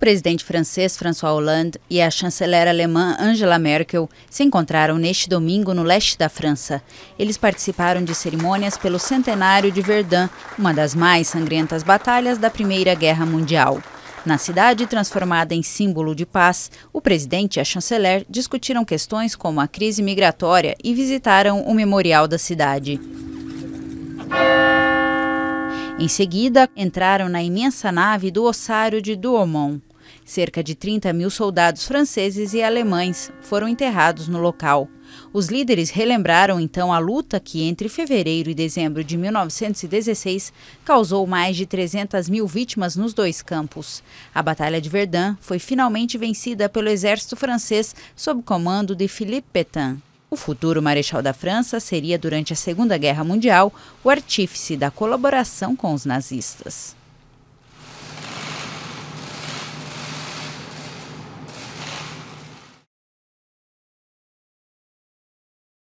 presidente francês François Hollande e a chanceler alemã Angela Merkel se encontraram neste domingo no leste da França. Eles participaram de cerimônias pelo centenário de Verdun, uma das mais sangrentas batalhas da Primeira Guerra Mundial. Na cidade transformada em símbolo de paz, o presidente e a chanceler discutiram questões como a crise migratória e visitaram o memorial da cidade. Em seguida, entraram na imensa nave do ossário de Douaumont. Cerca de 30 mil soldados franceses e alemães foram enterrados no local. Os líderes relembraram então a luta que, entre fevereiro e dezembro de 1916, causou mais de 300 mil vítimas nos dois campos. A Batalha de Verdun foi finalmente vencida pelo exército francês sob comando de Philippe Pétain. O futuro Marechal da França seria, durante a Segunda Guerra Mundial, o artífice da colaboração com os nazistas.